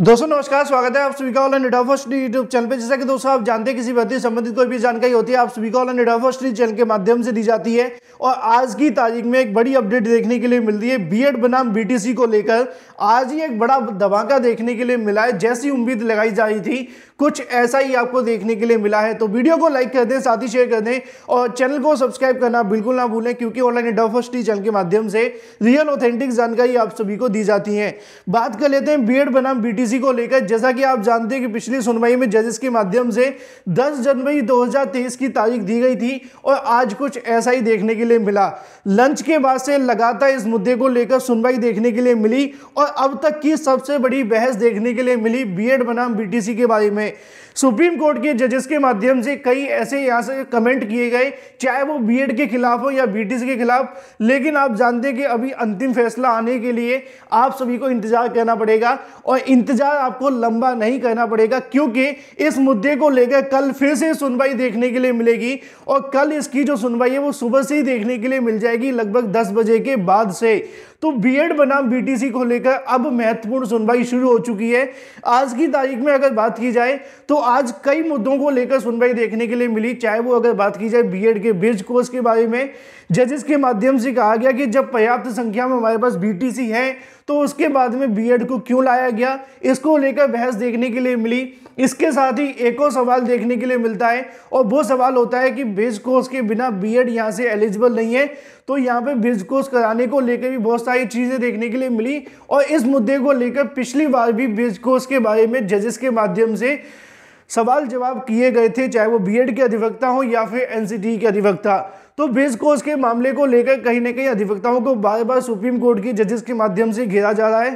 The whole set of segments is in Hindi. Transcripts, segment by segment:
दोस्तों नमस्कार स्वागत है आप सभी का ऑल यूट्यूब चैनल पे जैसा कि दोस्तों आप जानते हैं किसी भर्ती संबंधित कोई भी जानकारी होती है आप सभी का ऑल चैनल के माध्यम से दी जाती है और आज की तारीख में एक बड़ी अपडेट देखने के लिए मिलती है बीएड बनाम बीटीसी को लेकर आज ही एक बड़ा धमाका देखने के लिए मिला है जैसी उम्मीद लगाई जा रही थी कुछ ऐसा ही आपको देखने के लिए मिला है तो वीडियो को लाइक कर दें साथ ही शेयर कर दें और चैनल को सब्सक्राइब करना बिल्कुल ना भूलें क्योंकि ऑनलाइन एंड चैनल के माध्यम से रियल ऑथेंटिक जानकारी आप सभी को दी जाती है बात कर लेते हैं बी बनाम बी इसी को लेकर जैसा कि आप जानते हैं कि पिछली सुनवाई में जजेस के माध्यम से 10 जनवरी 2023 की तारीख दी गई थी और आज कुछ ऐसा ही देखने के लिए मिला लंच के बाद से लगातार इस मुद्दे को लेकर सुनवाई देखने के लिए मिली और अब तक की सबसे बड़ी बहस देखने के लिए मिली बी बनाम बी के बारे में सुप्रीम कोर्ट के जजेस के माध्यम से कई ऐसे यहाँ से कमेंट किए गए चाहे वो बी के खिलाफ हो या बी के खिलाफ लेकिन आप जानते हैं कि अभी अंतिम फैसला आने के लिए आप सभी को इंतजार करना पड़ेगा और इंतजार इंतजार आपको लंबा नहीं करना पड़ेगा क्योंकि इस मुद्दे को लेकर कल फिर से सुनवाई देखने के लिए मिलेगी और कल इसकी जो सुनवाई है वो सुबह से ही देखने के लिए मिल जाएगी लगभग दस बजे के बाद से तो बीएड बनाम बीटीसी को लेकर अब महत्वपूर्ण सुनवाई शुरू हो चुकी है आज की तारीख में अगर बात की जाए तो आज कई मुद्दों को लेकर सुनवाई देखने के लिए मिली चाहे वो अगर बात की जाए बीएड के ब्रिज कोर्स के बारे में जजेस के माध्यम से कहा गया कि जब पर्याप्त संख्या में हमारे पास बीटीसी है तो उसके बाद में बीएड को क्यों लाया गया इसको लेकर बहस देखने के लिए मिली इसके साथ ही एक और सवाल देखने के लिए मिलता है और वो सवाल होता है कि बेज कोर्स के बिना बीएड यहाँ से एलिजिबल नहीं है तो यहाँ पे बेज कोर्स कराने को लेकर भी बहुत सारी चीज़ें देखने के लिए मिली और इस मुद्दे को लेकर पिछली बार भी बेज कोर्स के बारे में जजेस के माध्यम से सवाल जवाब किए गए थे चाहे वो बीएड के अधिवक्ता हो या फिर एनसीटी e के अधिवक्ता तो ब्रिज कोर्स के मामले को लेकर कहीं ना कहीं अधिवक्ताओं को बार बार सुप्रीम कोर्ट के जजेस के माध्यम से घेरा जा रहा है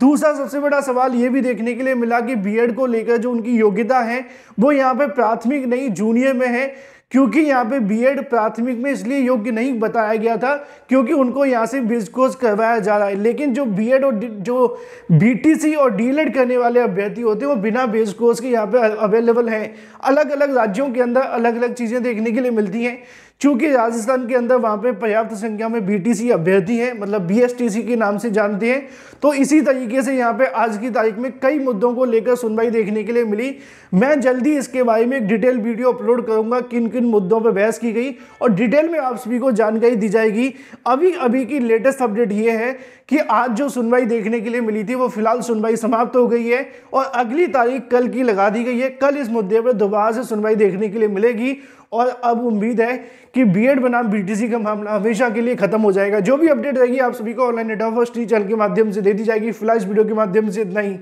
दूसरा सबसे बड़ा सवाल ये भी देखने के लिए मिला कि बी को लेकर जो उनकी योग्यता है वो यहाँ पे प्राथमिक नहीं जूनियर में है क्योंकि यहाँ पे बीएड प्राथमिक में इसलिए योग्य नहीं बताया गया था क्योंकि उनको यहाँ से ब्रिज कोर्स करवाया जा रहा है लेकिन जो बीएड और जो बीटीसी और डीएलएड e करने वाले अभ्यर्थी होते हैं वो बिना ब्रिज कोर्स के यहाँ पे अवेलेबल हैं अलग अलग राज्यों के अंदर अलग अलग चीज़ें देखने के लिए मिलती हैं चूंकि राजस्थान के अंदर वहाँ पे पर्याप्त संख्या में बीटीसी अभ्यर्थी हैं मतलब बीएसटीसी के नाम से जानते हैं तो इसी तरीके से यहाँ पे आज की तारीख में कई मुद्दों को लेकर सुनवाई देखने के लिए मिली मैं जल्दी इसके बारे में एक डिटेल वीडियो अपलोड करूँगा किन किन मुद्दों पर बहस की गई और डिटेल में आप सभी को जानकारी दी जाएगी अभी अभी की लेटेस्ट अपडेट ये है कि आज जो सुनवाई देखने के लिए मिली थी वो फिलहाल सुनवाई समाप्त हो गई है और अगली तारीख कल की लगा दी गई है कल इस मुद्दे पर दोबारा से सुनवाई देखने के लिए मिलेगी और अब उम्मीद है कि बीएड बनाम बीटीसी का मामला हमेशा के लिए खत्म हो जाएगा जो भी अपडेट रहेगी आप सभी को ऑनलाइन डेटा फर्स्ट चैनल के माध्यम से दे दी जाएगी फिलहाल इस वीडियो के माध्यम से इतना ही